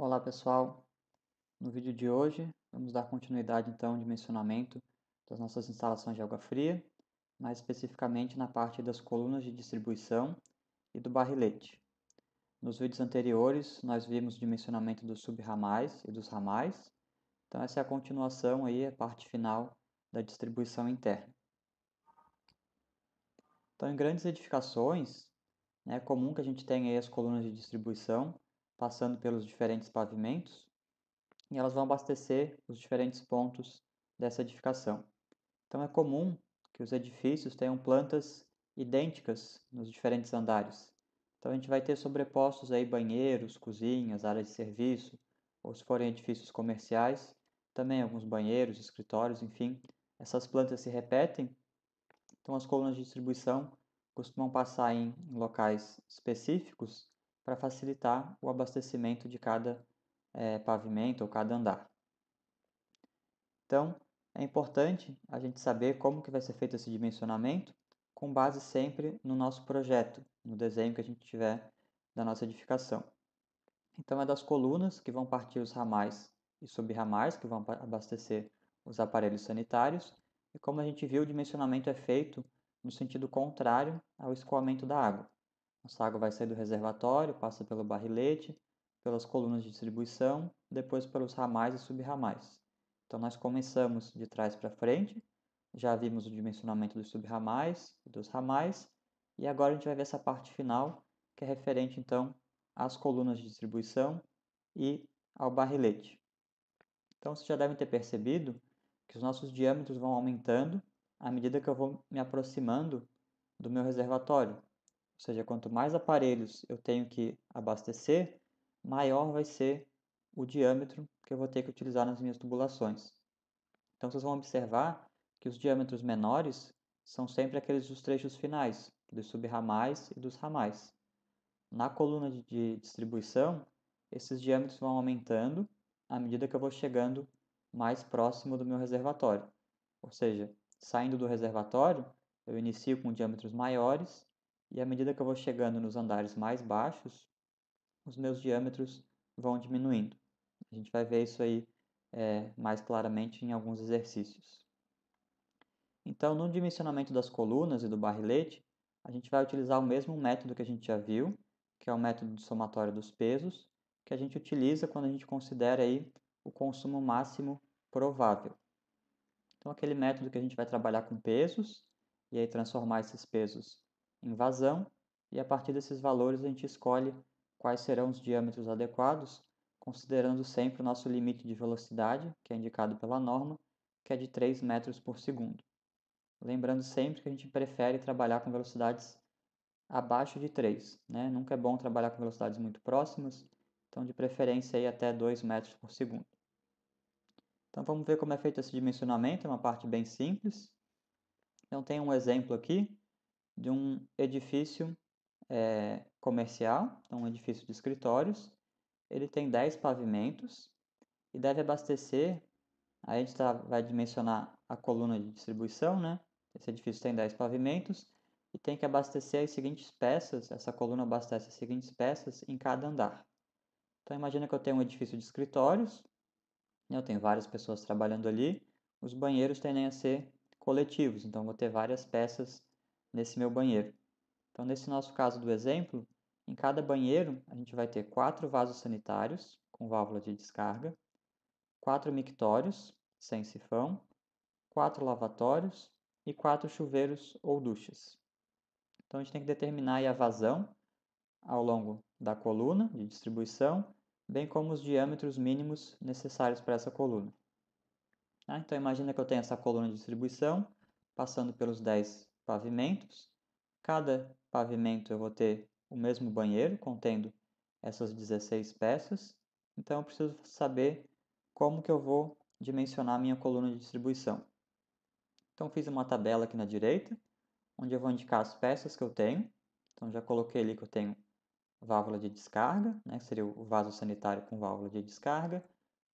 Olá pessoal, no vídeo de hoje vamos dar continuidade então ao dimensionamento das nossas instalações de água fria, mais especificamente na parte das colunas de distribuição e do barrilete. Nos vídeos anteriores nós vimos o dimensionamento dos subramais e dos ramais, então essa é a continuação aí, a parte final da distribuição interna. Então em grandes edificações né, é comum que a gente tenha as colunas de distribuição passando pelos diferentes pavimentos, e elas vão abastecer os diferentes pontos dessa edificação. Então é comum que os edifícios tenham plantas idênticas nos diferentes andares. Então a gente vai ter sobrepostos aí banheiros, cozinhas, áreas de serviço, ou se forem edifícios comerciais, também alguns banheiros, escritórios, enfim. Essas plantas se repetem, então as colunas de distribuição costumam passar em locais específicos para facilitar o abastecimento de cada é, pavimento ou cada andar. Então, é importante a gente saber como que vai ser feito esse dimensionamento, com base sempre no nosso projeto, no desenho que a gente tiver da nossa edificação. Então, é das colunas que vão partir os ramais e subramais que vão abastecer os aparelhos sanitários, e como a gente viu, o dimensionamento é feito no sentido contrário ao escoamento da água. A água vai sair do reservatório, passa pelo barrilete, pelas colunas de distribuição, depois pelos ramais e subramais. Então nós começamos de trás para frente, já vimos o dimensionamento dos subramais e dos ramais, e agora a gente vai ver essa parte final, que é referente então às colunas de distribuição e ao barrilete. Então vocês já devem ter percebido que os nossos diâmetros vão aumentando à medida que eu vou me aproximando do meu reservatório. Ou seja, quanto mais aparelhos eu tenho que abastecer, maior vai ser o diâmetro que eu vou ter que utilizar nas minhas tubulações. Então vocês vão observar que os diâmetros menores são sempre aqueles dos trechos finais, dos subramais e dos ramais. Na coluna de distribuição, esses diâmetros vão aumentando à medida que eu vou chegando mais próximo do meu reservatório. Ou seja, saindo do reservatório, eu inicio com diâmetros maiores e à medida que eu vou chegando nos andares mais baixos, os meus diâmetros vão diminuindo. A gente vai ver isso aí é, mais claramente em alguns exercícios. Então, no dimensionamento das colunas e do barrilete, a gente vai utilizar o mesmo método que a gente já viu, que é o método de somatório dos pesos, que a gente utiliza quando a gente considera aí o consumo máximo provável. Então, aquele método que a gente vai trabalhar com pesos e aí transformar esses pesos invasão, e a partir desses valores a gente escolhe quais serão os diâmetros adequados, considerando sempre o nosso limite de velocidade, que é indicado pela norma, que é de 3 metros por segundo. Lembrando sempre que a gente prefere trabalhar com velocidades abaixo de 3, né? nunca é bom trabalhar com velocidades muito próximas, então de preferência aí até 2 metros por segundo. Então vamos ver como é feito esse dimensionamento, é uma parte bem simples. Então tem um exemplo aqui, de um edifício é, comercial, então um edifício de escritórios. Ele tem 10 pavimentos e deve abastecer. Aí a gente tá, vai dimensionar a coluna de distribuição, né? Esse edifício tem 10 pavimentos e tem que abastecer as seguintes peças. Essa coluna abastece as seguintes peças em cada andar. Então imagina que eu tenho um edifício de escritórios, né? eu tenho várias pessoas trabalhando ali. Os banheiros tendem a ser coletivos, então vou ter várias peças nesse meu banheiro. Então, nesse nosso caso do exemplo, em cada banheiro a gente vai ter quatro vasos sanitários com válvula de descarga, quatro mictórios sem sifão, quatro lavatórios e quatro chuveiros ou duchas. Então, a gente tem que determinar a vazão ao longo da coluna de distribuição, bem como os diâmetros mínimos necessários para essa coluna. Ah, então, imagina que eu tenho essa coluna de distribuição, passando pelos 10 pavimentos. Cada pavimento eu vou ter o mesmo banheiro contendo essas 16 peças. Então eu preciso saber como que eu vou dimensionar a minha coluna de distribuição. Então fiz uma tabela aqui na direita, onde eu vou indicar as peças que eu tenho. Então já coloquei ali que eu tenho válvula de descarga, né, seria o vaso sanitário com válvula de descarga,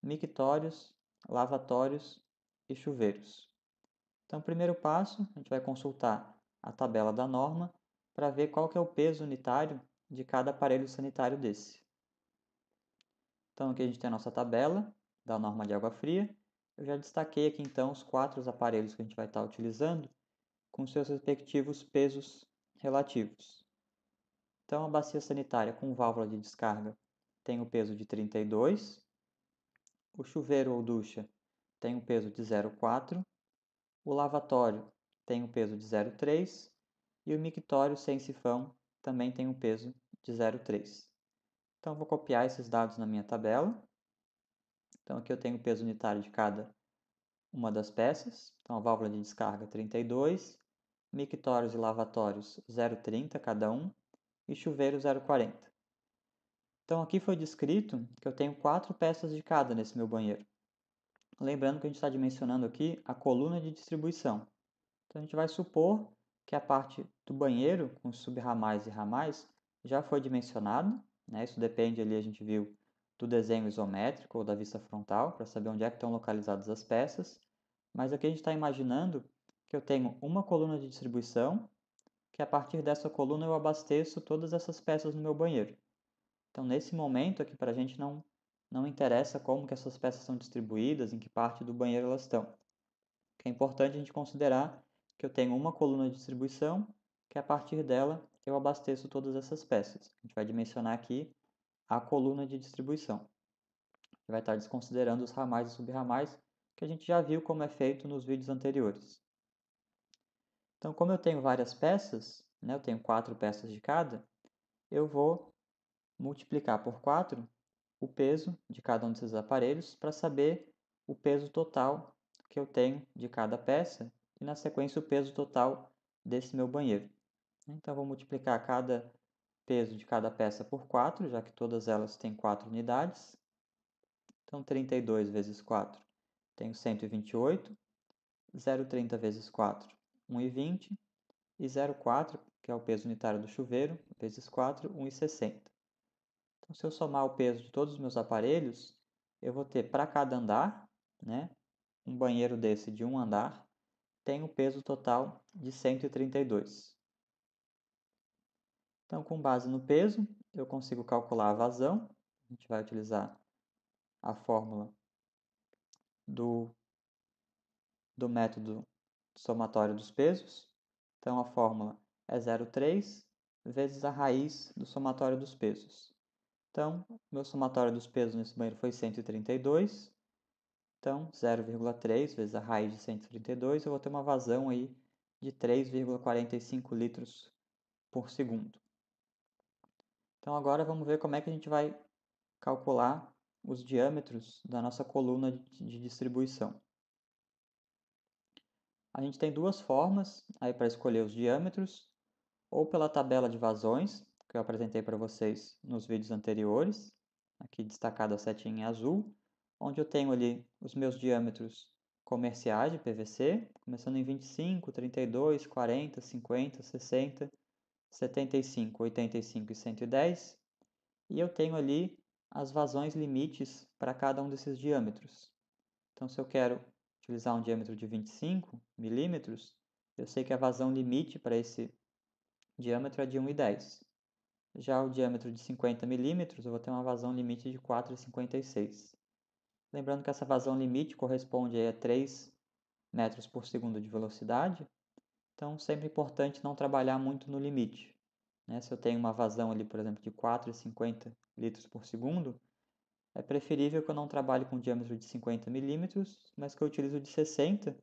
mictórios, lavatórios e chuveiros. Então, primeiro passo, a gente vai consultar a tabela da norma para ver qual que é o peso unitário de cada aparelho sanitário desse. Então, aqui a gente tem a nossa tabela da norma de água fria. Eu já destaquei aqui, então, os quatro aparelhos que a gente vai estar tá utilizando com seus respectivos pesos relativos. Então, a bacia sanitária com válvula de descarga tem o peso de 32, o chuveiro ou ducha tem um peso de 0,4 o lavatório tem o um peso de 0,3 e o mictório sem sifão também tem um peso de 0,3. Então, vou copiar esses dados na minha tabela. Então, aqui eu tenho o peso unitário de cada uma das peças. Então, a válvula de descarga 32, mictórios e lavatórios 0,30 cada um e chuveiro 0,40. Então, aqui foi descrito que eu tenho quatro peças de cada nesse meu banheiro. Lembrando que a gente está dimensionando aqui a coluna de distribuição. Então, a gente vai supor que a parte do banheiro, com subramais e ramais, já foi dimensionada. Né? Isso depende ali, a gente viu, do desenho isométrico ou da vista frontal, para saber onde é que estão localizadas as peças. Mas aqui a gente está imaginando que eu tenho uma coluna de distribuição, que a partir dessa coluna eu abasteço todas essas peças no meu banheiro. Então, nesse momento aqui, para a gente não não interessa como que essas peças são distribuídas, em que parte do banheiro elas estão. O que é importante a gente considerar que eu tenho uma coluna de distribuição, que a partir dela eu abasteço todas essas peças. A gente vai dimensionar aqui a coluna de distribuição. Vai estar desconsiderando os ramais e subramais, que a gente já viu como é feito nos vídeos anteriores. Então, como eu tenho várias peças, né, eu tenho quatro peças de cada, eu vou multiplicar por 4 o peso de cada um desses aparelhos para saber o peso total que eu tenho de cada peça e, na sequência, o peso total desse meu banheiro. Então, vou multiplicar cada peso de cada peça por 4, já que todas elas têm 4 unidades. Então, 32 vezes 4 tenho 128, 0,30 vezes 4, 1,20 e 0,4, que é o peso unitário do chuveiro, vezes 4, 1,60. Então, se eu somar o peso de todos os meus aparelhos, eu vou ter para cada andar, né, um banheiro desse de um andar, tem o um peso total de 132. Então, com base no peso, eu consigo calcular a vazão. A gente vai utilizar a fórmula do, do método somatório dos pesos. Então, a fórmula é 0,3 vezes a raiz do somatório dos pesos. Então, meu somatório dos pesos nesse banheiro foi 132. Então, 0,3 vezes a raiz de 132, eu vou ter uma vazão aí de 3,45 litros por segundo. Então, agora vamos ver como é que a gente vai calcular os diâmetros da nossa coluna de distribuição. A gente tem duas formas aí para escolher os diâmetros, ou pela tabela de vazões, que eu apresentei para vocês nos vídeos anteriores, aqui destacado a setinha em azul, onde eu tenho ali os meus diâmetros comerciais de PVC, começando em 25, 32, 40, 50, 60, 75, 85 e 110, e eu tenho ali as vazões limites para cada um desses diâmetros. Então, se eu quero utilizar um diâmetro de 25 milímetros, eu sei que a vazão limite para esse diâmetro é de 1,10. Já o diâmetro de 50 milímetros, eu vou ter uma vazão limite de 4,56. Lembrando que essa vazão limite corresponde a 3 metros por segundo de velocidade, então sempre é importante não trabalhar muito no limite. Né? Se eu tenho uma vazão ali, por exemplo, de 4,50 litros por segundo, é preferível que eu não trabalhe com diâmetro de 50 milímetros, mas que eu utilizo de 60,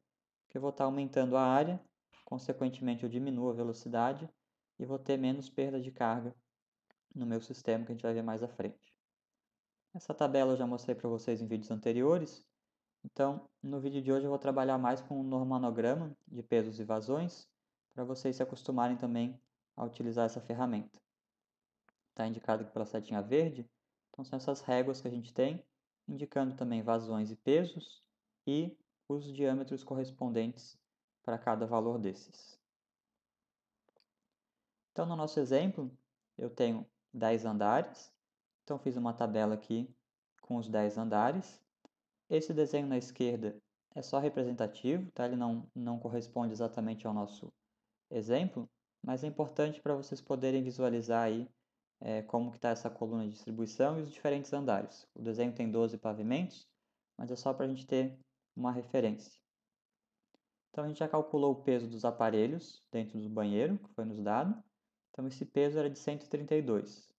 que eu vou estar aumentando a área, consequentemente eu diminuo a velocidade e vou ter menos perda de carga no meu sistema que a gente vai ver mais à frente. Essa tabela eu já mostrei para vocês em vídeos anteriores, então no vídeo de hoje eu vou trabalhar mais com o um normanograma de pesos e vazões, para vocês se acostumarem também a utilizar essa ferramenta. Está indicado aqui pela setinha verde, então são essas réguas que a gente tem, indicando também vazões e pesos e os diâmetros correspondentes para cada valor desses. Então, no nosso exemplo, eu tenho 10 andares. Então fiz uma tabela aqui com os 10 andares. Esse desenho na esquerda é só representativo, tá? ele não, não corresponde exatamente ao nosso exemplo, mas é importante para vocês poderem visualizar aí é, como que está essa coluna de distribuição e os diferentes andares. O desenho tem 12 pavimentos, mas é só para a gente ter uma referência. Então a gente já calculou o peso dos aparelhos dentro do banheiro, que foi nos dado. Então, esse peso era de 132.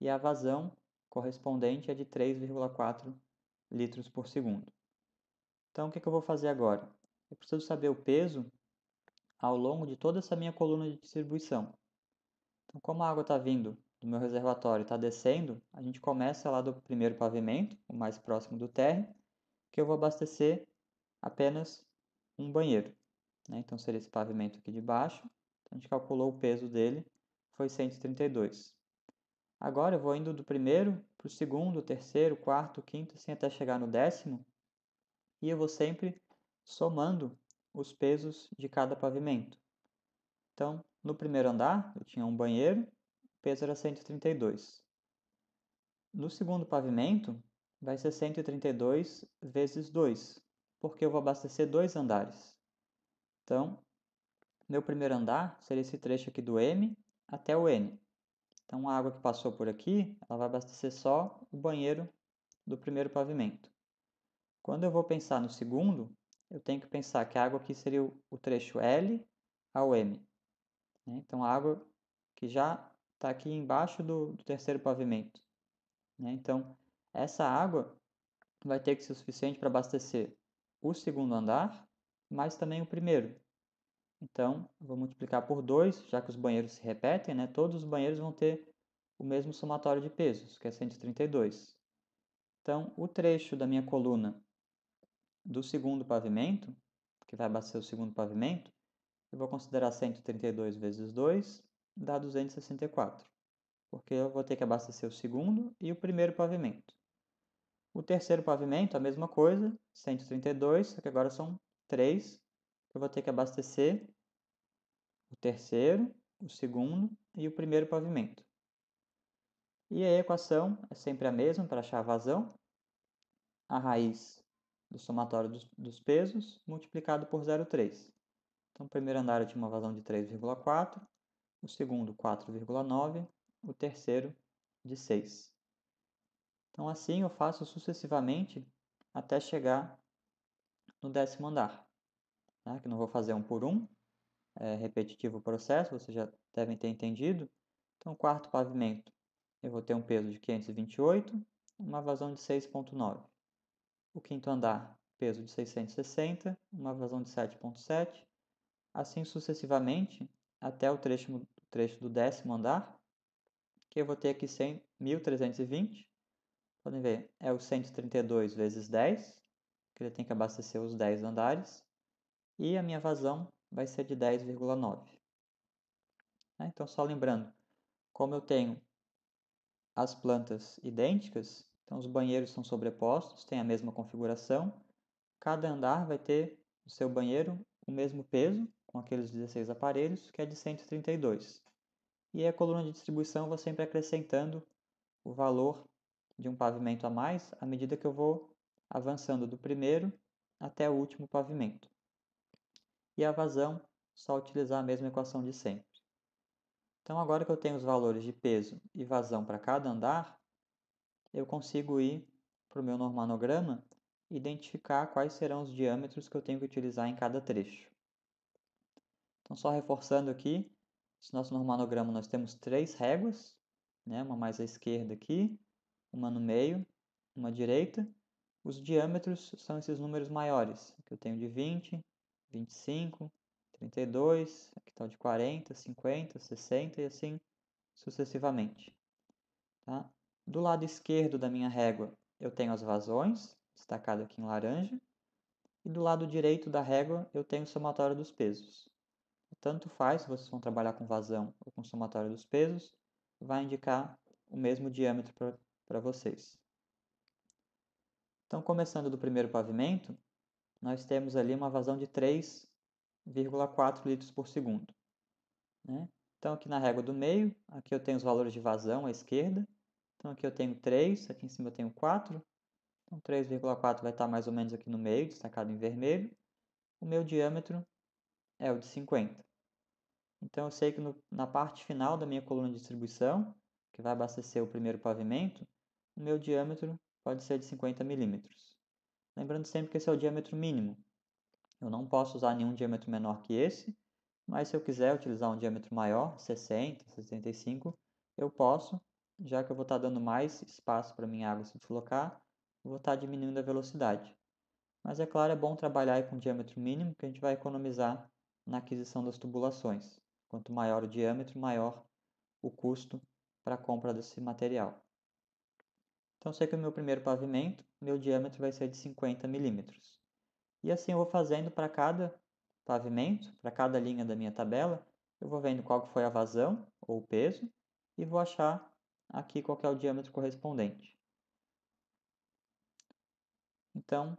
E a vazão correspondente é de 3,4 litros por segundo. Então, o que, é que eu vou fazer agora? Eu preciso saber o peso ao longo de toda essa minha coluna de distribuição. Então, como a água está vindo do meu reservatório está descendo, a gente começa lá do primeiro pavimento, o mais próximo do térreo, que eu vou abastecer apenas um banheiro. Né? Então seria esse pavimento aqui de baixo. Então, a gente calculou o peso dele foi 132. Agora eu vou indo do primeiro para o segundo, terceiro, quarto, quinto, assim até chegar no décimo. E eu vou sempre somando os pesos de cada pavimento. Então, no primeiro andar, eu tinha um banheiro, o peso era 132. No segundo pavimento, vai ser 132 vezes 2, porque eu vou abastecer dois andares. Então, meu primeiro andar seria esse trecho aqui do M até o N. Então, a água que passou por aqui, ela vai abastecer só o banheiro do primeiro pavimento. Quando eu vou pensar no segundo, eu tenho que pensar que a água aqui seria o trecho L ao M. Né? Então, a água que já está aqui embaixo do, do terceiro pavimento. Né? Então, essa água vai ter que ser o suficiente para abastecer o segundo andar, mas também o primeiro. Então, eu vou multiplicar por 2, já que os banheiros se repetem, né? Todos os banheiros vão ter o mesmo somatório de pesos, que é 132. Então, o trecho da minha coluna do segundo pavimento, que vai abastecer o segundo pavimento, eu vou considerar 132 vezes 2, dá 264, porque eu vou ter que abastecer o segundo e o primeiro pavimento. O terceiro pavimento, a mesma coisa, 132, só que agora são 3 eu vou ter que abastecer o terceiro, o segundo e o primeiro pavimento. E a equação é sempre a mesma para achar a vazão. A raiz do somatório dos, dos pesos multiplicado por 0,3. Então, o primeiro andar eu tinha uma vazão de 3,4, o segundo 4,9, o terceiro de 6. Então, assim eu faço sucessivamente até chegar no décimo andar né, que não vou fazer um por um, é repetitivo o processo, vocês já devem ter entendido. Então, quarto pavimento, eu vou ter um peso de 528, uma vazão de 6,9. O quinto andar, peso de 660, uma vazão de 7,7. Assim sucessivamente, até o trecho, trecho do décimo andar, que eu vou ter aqui 100, 1.320. Podem ver, é o 132 vezes 10, que ele tem que abastecer os 10 andares e a minha vazão vai ser de 10,9. Né? Então, só lembrando, como eu tenho as plantas idênticas, então os banheiros são sobrepostos, têm a mesma configuração, cada andar vai ter o seu banheiro o mesmo peso, com aqueles 16 aparelhos, que é de 132. E a coluna de distribuição eu vou sempre acrescentando o valor de um pavimento a mais à medida que eu vou avançando do primeiro até o último pavimento e a vazão, só utilizar a mesma equação de sempre. Então, agora que eu tenho os valores de peso e vazão para cada andar, eu consigo ir para o meu normanograma e identificar quais serão os diâmetros que eu tenho que utilizar em cada trecho. Então, só reforçando aqui, nosso normanograma nós temos três réguas, né? uma mais à esquerda aqui, uma no meio, uma direita. Os diâmetros são esses números maiores, que eu tenho de 20, 25, 32, aqui está o de 40, 50, 60 e assim sucessivamente. Tá? Do lado esquerdo da minha régua eu tenho as vazões, destacado aqui em laranja, e do lado direito da régua eu tenho o somatório dos pesos. Tanto faz se vocês vão trabalhar com vazão ou com somatório dos pesos, vai indicar o mesmo diâmetro para vocês. Então, começando do primeiro pavimento, nós temos ali uma vazão de 3,4 litros por segundo. Né? Então, aqui na régua do meio, aqui eu tenho os valores de vazão à esquerda. Então, aqui eu tenho 3, aqui em cima eu tenho 4. Então, 3,4 vai estar mais ou menos aqui no meio, destacado em vermelho. O meu diâmetro é o de 50. Então, eu sei que no, na parte final da minha coluna de distribuição, que vai abastecer o primeiro pavimento, o meu diâmetro pode ser de 50 milímetros. Lembrando sempre que esse é o diâmetro mínimo. Eu não posso usar nenhum diâmetro menor que esse, mas se eu quiser utilizar um diâmetro maior, 60, 65, eu posso, já que eu vou estar dando mais espaço para minha água se deslocar, vou estar diminuindo a velocidade. Mas é claro, é bom trabalhar com diâmetro mínimo, que a gente vai economizar na aquisição das tubulações. Quanto maior o diâmetro, maior o custo para a compra desse material. Então, sei que o meu primeiro pavimento, meu diâmetro vai ser de 50 milímetros. E assim eu vou fazendo para cada pavimento, para cada linha da minha tabela, eu vou vendo qual foi a vazão ou o peso e vou achar aqui qual é o diâmetro correspondente. Então,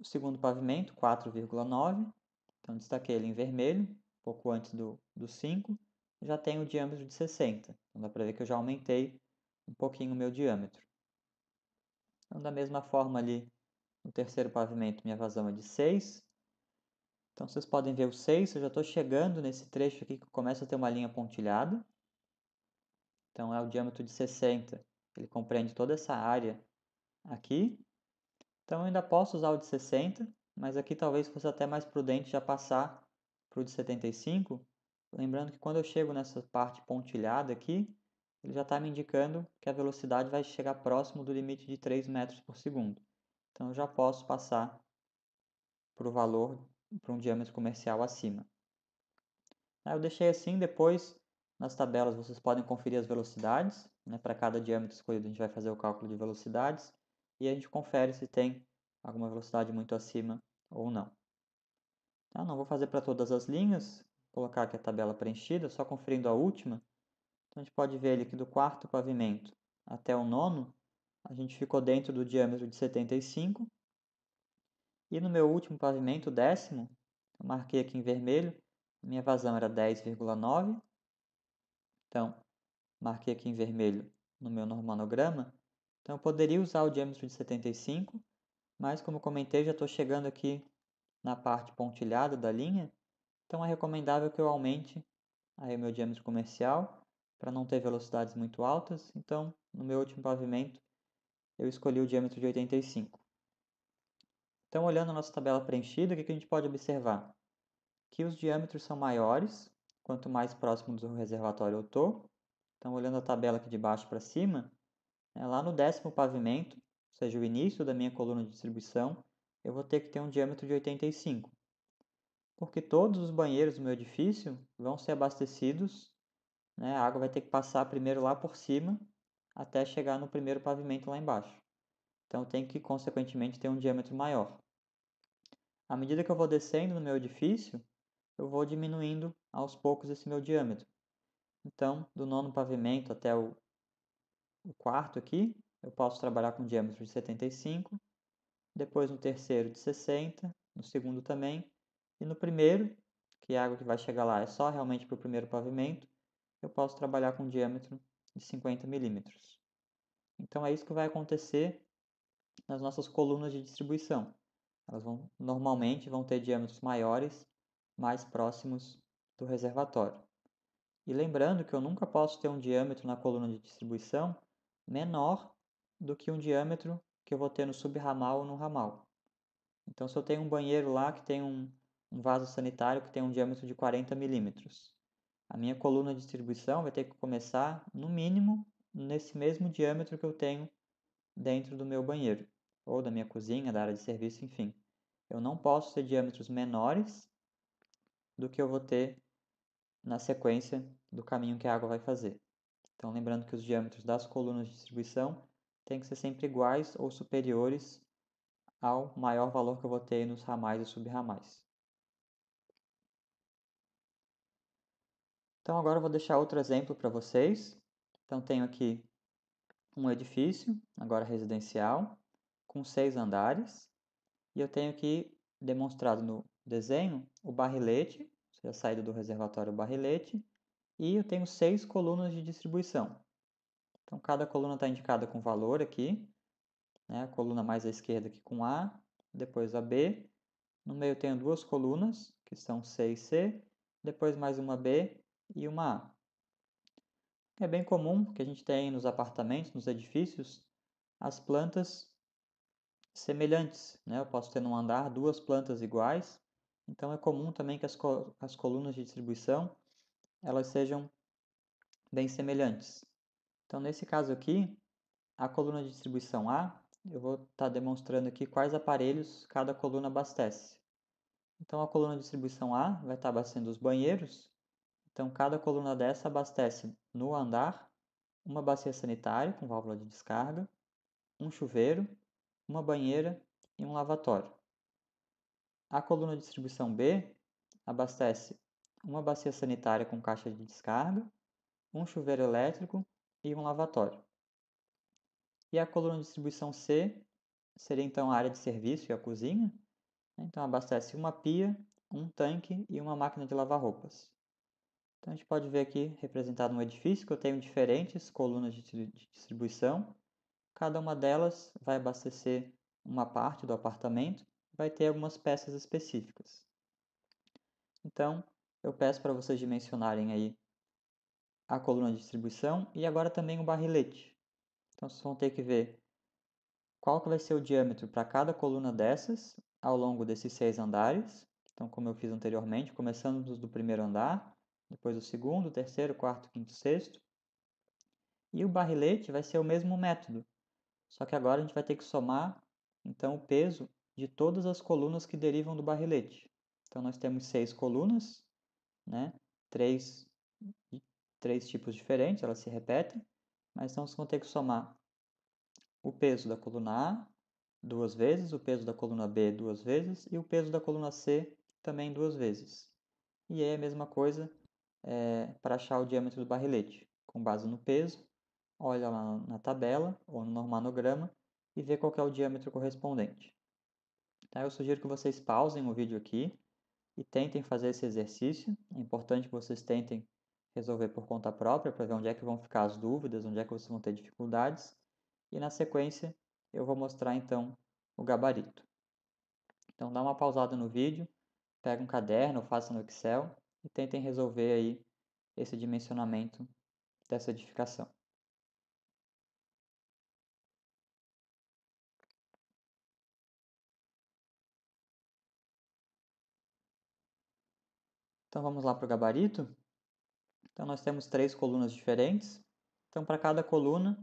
o segundo pavimento, 4,9, então destaquei ele em vermelho, um pouco antes do, do 5, já tem o diâmetro de 60. Então dá para ver que eu já aumentei um pouquinho o meu diâmetro. Então, da mesma forma ali no terceiro pavimento, minha vazão é de 6. Então, vocês podem ver o 6, eu já estou chegando nesse trecho aqui que começa a ter uma linha pontilhada. Então, é o diâmetro de 60. Ele compreende toda essa área aqui. Então, eu ainda posso usar o de 60, mas aqui talvez fosse até mais prudente já passar para o de 75. Lembrando que quando eu chego nessa parte pontilhada aqui, ele já está me indicando que a velocidade vai chegar próximo do limite de 3 metros por segundo. Então eu já posso passar para o valor, para um diâmetro comercial acima. Aí eu deixei assim, depois nas tabelas vocês podem conferir as velocidades, né? para cada diâmetro escolhido a gente vai fazer o cálculo de velocidades e a gente confere se tem alguma velocidade muito acima ou não. Ah, não vou fazer para todas as linhas, vou colocar aqui a tabela preenchida, só conferindo a última, a gente pode ver ali que do quarto pavimento até o nono, a gente ficou dentro do diâmetro de 75. E no meu último pavimento, o décimo, eu marquei aqui em vermelho, minha vazão era 10,9. Então, marquei aqui em vermelho no meu normalograma. Então, eu poderia usar o diâmetro de 75, mas como comentei, já estou chegando aqui na parte pontilhada da linha. Então, é recomendável que eu aumente aí o meu diâmetro comercial para não ter velocidades muito altas, então no meu último pavimento eu escolhi o diâmetro de 85. Então, olhando a nossa tabela preenchida, o que a gente pode observar? Que os diâmetros são maiores quanto mais próximo do reservatório eu estou. Então, olhando a tabela aqui de baixo para cima, é lá no décimo pavimento, ou seja, o início da minha coluna de distribuição, eu vou ter que ter um diâmetro de 85, porque todos os banheiros do meu edifício vão ser abastecidos né, a água vai ter que passar primeiro lá por cima até chegar no primeiro pavimento lá embaixo. Então tem que, consequentemente, ter um diâmetro maior. À medida que eu vou descendo no meu edifício, eu vou diminuindo aos poucos esse meu diâmetro. Então, do nono pavimento até o, o quarto aqui, eu posso trabalhar com um diâmetro de 75, depois no terceiro de 60, no segundo também, e no primeiro, que é a água que vai chegar lá é só realmente para o primeiro pavimento, eu posso trabalhar com um diâmetro de 50 milímetros. Então é isso que vai acontecer nas nossas colunas de distribuição. Elas vão normalmente vão ter diâmetros maiores, mais próximos do reservatório. E lembrando que eu nunca posso ter um diâmetro na coluna de distribuição menor do que um diâmetro que eu vou ter no subramal ou no ramal. Então, se eu tenho um banheiro lá que tem um, um vaso sanitário que tem um diâmetro de 40 milímetros, a minha coluna de distribuição vai ter que começar, no mínimo, nesse mesmo diâmetro que eu tenho dentro do meu banheiro, ou da minha cozinha, da área de serviço, enfim. Eu não posso ter diâmetros menores do que eu vou ter na sequência do caminho que a água vai fazer. Então, lembrando que os diâmetros das colunas de distribuição têm que ser sempre iguais ou superiores ao maior valor que eu vou ter nos ramais e subramais. Então agora eu vou deixar outro exemplo para vocês. Então tenho aqui um edifício, agora residencial, com seis andares. E eu tenho aqui demonstrado no desenho o barrilete, a saída do reservatório barrilete, e eu tenho seis colunas de distribuição. Então cada coluna está indicada com valor aqui, né? a coluna mais à esquerda aqui com A, depois a B. No meio tenho duas colunas, que são C e C, depois mais uma B e uma é bem comum que a gente tenha nos apartamentos, nos edifícios, as plantas semelhantes. Né? Eu posso ter num andar duas plantas iguais, então é comum também que as, co as colunas de distribuição elas sejam bem semelhantes. Então, nesse caso aqui, a coluna de distribuição A, eu vou estar tá demonstrando aqui quais aparelhos cada coluna abastece. Então, a coluna de distribuição A vai estar tá abastecendo os banheiros, então, cada coluna dessa abastece no andar uma bacia sanitária com válvula de descarga, um chuveiro, uma banheira e um lavatório. A coluna de distribuição B abastece uma bacia sanitária com caixa de descarga, um chuveiro elétrico e um lavatório. E a coluna de distribuição C seria então a área de serviço e a cozinha. Né? Então abastece uma pia, um tanque e uma máquina de lavar roupas. Então a gente pode ver aqui representado um edifício que eu tenho diferentes colunas de distribuição. Cada uma delas vai abastecer uma parte do apartamento, vai ter algumas peças específicas. Então, eu peço para vocês dimensionarem aí a coluna de distribuição e agora também o barrilete. Então, vocês vão ter que ver qual que vai ser o diâmetro para cada coluna dessas ao longo desses seis andares. Então, como eu fiz anteriormente, começando do primeiro andar, depois o segundo, o terceiro, quarto, quinto, sexto. E o barrilete vai ser o mesmo método, só que agora a gente vai ter que somar então o peso de todas as colunas que derivam do barrilete. Então nós temos seis colunas, né? Três, três tipos diferentes, elas se repetem, mas então vocês vão ter que somar o peso da coluna A duas vezes, o peso da coluna B duas vezes e o peso da coluna C também duas vezes. E é a mesma coisa é, para achar o diâmetro do barrilete, com base no peso, olha lá na tabela ou no normanograma e vê qual é o diâmetro correspondente. Tá? Eu sugiro que vocês pausem o vídeo aqui e tentem fazer esse exercício. É importante que vocês tentem resolver por conta própria para ver onde é que vão ficar as dúvidas, onde é que vocês vão ter dificuldades. E na sequência eu vou mostrar então o gabarito. Então dá uma pausada no vídeo, pega um caderno, faça no Excel e tentem resolver aí esse dimensionamento dessa edificação. Então vamos lá para o gabarito. Então nós temos três colunas diferentes. Então para cada coluna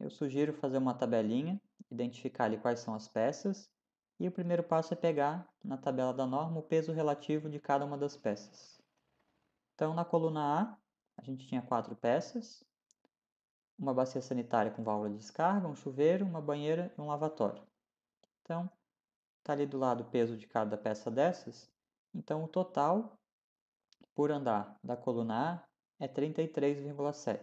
eu sugiro fazer uma tabelinha, identificar ali quais são as peças. E o primeiro passo é pegar na tabela da norma o peso relativo de cada uma das peças. Então, na coluna A, a gente tinha quatro peças: uma bacia sanitária com válvula de descarga, um chuveiro, uma banheira e um lavatório. Então, está ali do lado o peso de cada peça dessas. Então, o total por andar da coluna A é 33,7.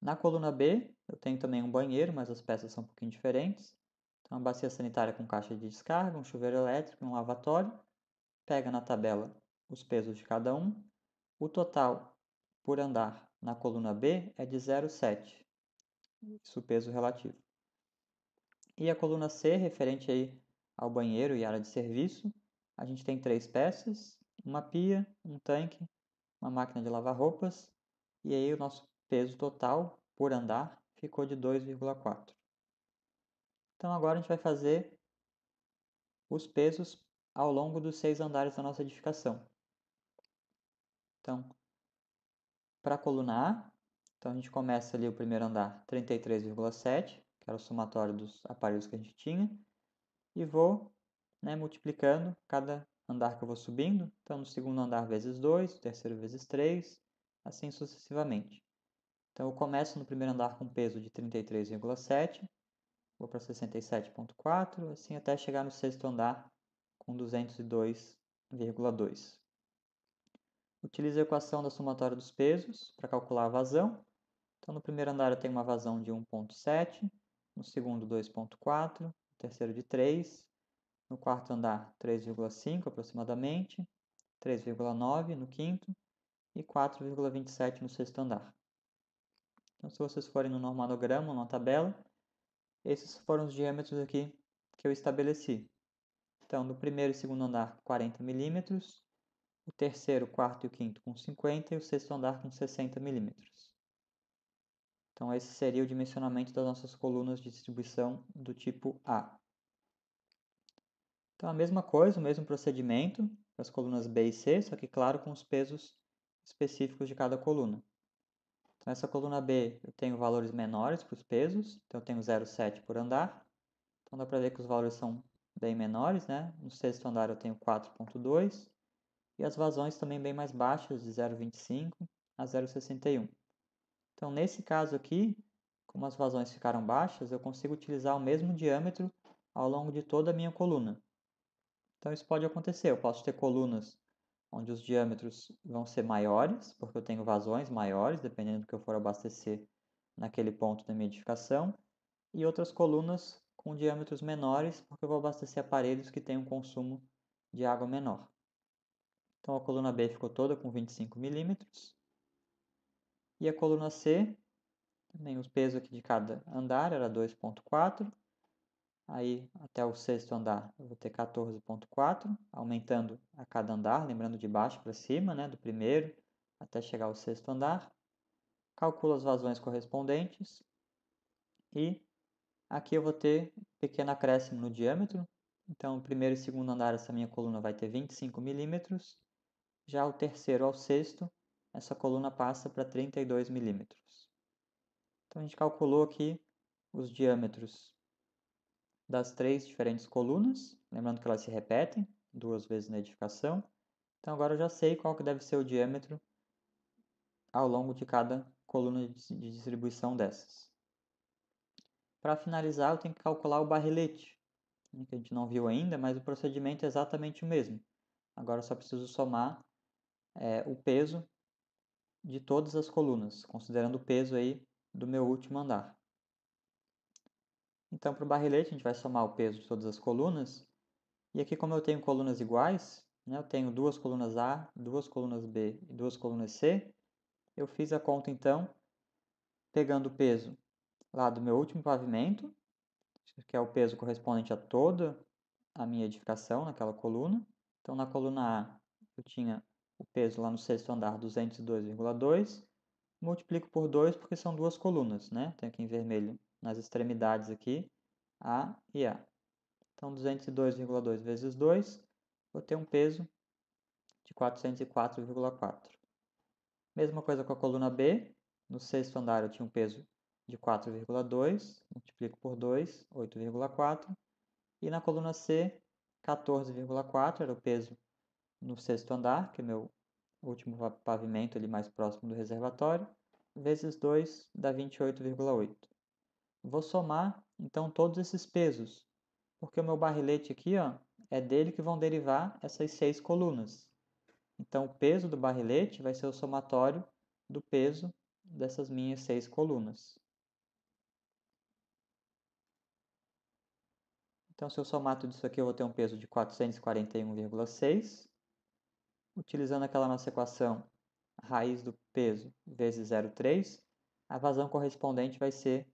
Na coluna B, eu tenho também um banheiro, mas as peças são um pouquinho diferentes. Então, uma bacia sanitária com caixa de descarga, um chuveiro elétrico, um lavatório. Pega na tabela os pesos de cada um, o total por andar na coluna B é de 0,7, isso peso relativo. E a coluna C, referente aí ao banheiro e área de serviço, a gente tem três peças, uma pia, um tanque, uma máquina de lavar roupas, e aí o nosso peso total por andar ficou de 2,4. Então agora a gente vai fazer os pesos ao longo dos seis andares da nossa edificação. Então, para a coluna A, então a gente começa ali o primeiro andar 33,7, que era o somatório dos aparelhos que a gente tinha, e vou né, multiplicando cada andar que eu vou subindo. Então, no segundo andar vezes 2, terceiro vezes 3, assim sucessivamente. Então, eu começo no primeiro andar com peso de 33,7, vou para 67,4, assim até chegar no sexto andar com 202,2. Utilizo a equação da somatória dos pesos para calcular a vazão. Então, no primeiro andar eu tenho uma vazão de 1.7, no segundo 2.4, no terceiro de 3, no quarto andar 3,5 aproximadamente, 3,9 no quinto e 4,27 no sexto andar. Então, se vocês forem no normalograma, na tabela, esses foram os diâmetros aqui que eu estabeleci. Então, no primeiro e segundo andar, 40 milímetros, o terceiro, quarto e o quinto com 50 e o sexto andar com 60 milímetros. Então, esse seria o dimensionamento das nossas colunas de distribuição do tipo A. Então, a mesma coisa, o mesmo procedimento para as colunas B e C, só que, claro, com os pesos específicos de cada coluna. Então, essa coluna B eu tenho valores menores para os pesos, então eu tenho 0,7 por andar. Então, dá para ver que os valores são bem menores, né? No sexto andar eu tenho 4,2 e as vazões também bem mais baixas, de 0,25 a 0,61. Então, nesse caso aqui, como as vazões ficaram baixas, eu consigo utilizar o mesmo diâmetro ao longo de toda a minha coluna. Então, isso pode acontecer. Eu posso ter colunas onde os diâmetros vão ser maiores, porque eu tenho vazões maiores, dependendo do que eu for abastecer naquele ponto da minha edificação, e outras colunas com diâmetros menores, porque eu vou abastecer aparelhos que têm um consumo de água menor. Então a coluna B ficou toda com 25 milímetros. E a coluna C, também o peso aqui de cada andar era 2.4. Aí até o sexto andar eu vou ter 14.4, aumentando a cada andar, lembrando de baixo para cima, né, do primeiro até chegar ao sexto andar. Calculo as vazões correspondentes e aqui eu vou ter um pequeno acréscimo no diâmetro. Então, primeiro e segundo andar, essa minha coluna vai ter 25 milímetros já o terceiro ao sexto, essa coluna passa para 32 milímetros. Então a gente calculou aqui os diâmetros das três diferentes colunas, lembrando que elas se repetem duas vezes na edificação. Então agora eu já sei qual que deve ser o diâmetro ao longo de cada coluna de distribuição dessas. Para finalizar, eu tenho que calcular o barrelete né, que a gente não viu ainda, mas o procedimento é exatamente o mesmo. Agora eu só preciso somar é, o peso de todas as colunas, considerando o peso aí do meu último andar. Então, para o barrilete, a gente vai somar o peso de todas as colunas. E aqui, como eu tenho colunas iguais, né, eu tenho duas colunas A, duas colunas B e duas colunas C, eu fiz a conta, então, pegando o peso lá do meu último pavimento, que é o peso correspondente a toda a minha edificação naquela coluna. Então, na coluna A, eu tinha o peso lá no sexto andar, 202,2. Multiplico por 2 porque são duas colunas, né? Tem aqui em vermelho nas extremidades aqui, A e A. Então, 202,2 vezes 2, vou ter um peso de 404,4. Mesma coisa com a coluna B. No sexto andar eu tinha um peso de 4,2, multiplico por 2, 8,4. E na coluna C, 14,4 era o peso no sexto andar, que é meu último pavimento ali mais próximo do reservatório, vezes 2 dá 28,8. Vou somar então todos esses pesos, porque o meu barrilete aqui ó, é dele que vão derivar essas seis colunas. Então o peso do barrilete vai ser o somatório do peso dessas minhas seis colunas. Então, se eu somar tudo isso aqui, eu vou ter um peso de 441,6 Utilizando aquela nossa equação raiz do peso vezes 0,3, a vazão correspondente vai ser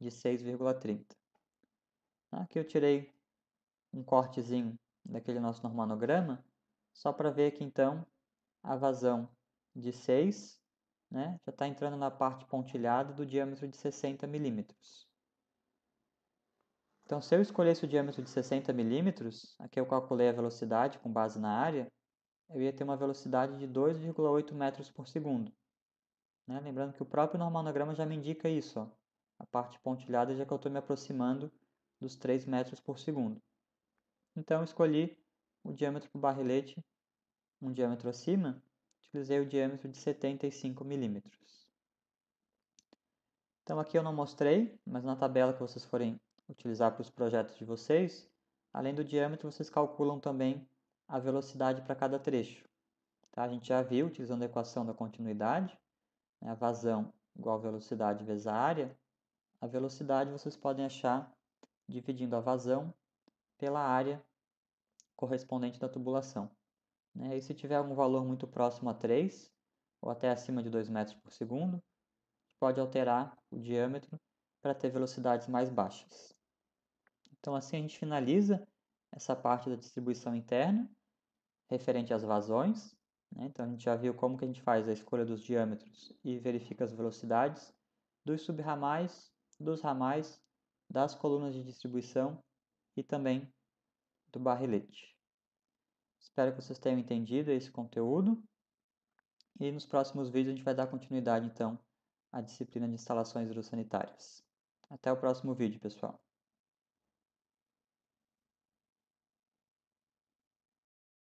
de 6,30. Aqui eu tirei um cortezinho daquele nosso normanograma, só para ver que então a vazão de 6 né, já está entrando na parte pontilhada do diâmetro de 60 milímetros. Então, se eu escolhesse o diâmetro de 60 milímetros, aqui eu calculei a velocidade com base na área, eu ia ter uma velocidade de 2,8 metros por segundo. Né? Lembrando que o próprio normalograma já me indica isso. Ó. A parte pontilhada já que eu estou me aproximando dos 3 metros por segundo. Então escolhi o diâmetro para o barrilete, um diâmetro acima, utilizei o diâmetro de 75 milímetros. Então aqui eu não mostrei, mas na tabela que vocês forem utilizar para os projetos de vocês, além do diâmetro, vocês calculam também a velocidade para cada trecho. Tá? A gente já viu, utilizando a equação da continuidade, né, a vazão igual a velocidade vezes a área, a velocidade vocês podem achar dividindo a vazão pela área correspondente da tubulação. Né? E se tiver algum valor muito próximo a 3, ou até acima de 2 metros por segundo, pode alterar o diâmetro para ter velocidades mais baixas. Então, assim a gente finaliza essa parte da distribuição interna referente às vazões. Né? Então, a gente já viu como que a gente faz a escolha dos diâmetros e verifica as velocidades dos subramais, dos ramais, das colunas de distribuição e também do barrilete. Espero que vocês tenham entendido esse conteúdo. E nos próximos vídeos a gente vai dar continuidade, então, à disciplina de instalações hidrossanitárias. Até o próximo vídeo, pessoal.